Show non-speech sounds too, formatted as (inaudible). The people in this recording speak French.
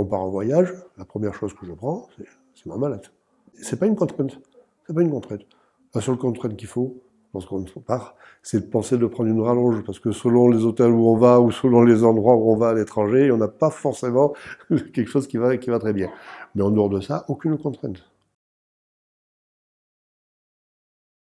On part en voyage, la première chose que je prends, c'est ma mallette. C'est pas une contrainte. C'est pas une contrainte. La seule contrainte qu'il faut, lorsqu'on part, c'est de penser de prendre une rallonge, parce que selon les hôtels où on va, ou selon les endroits où on va à l'étranger, on n'a pas forcément (laughs) quelque chose qui va, qui va très bien. Mais en dehors de ça, aucune contrainte.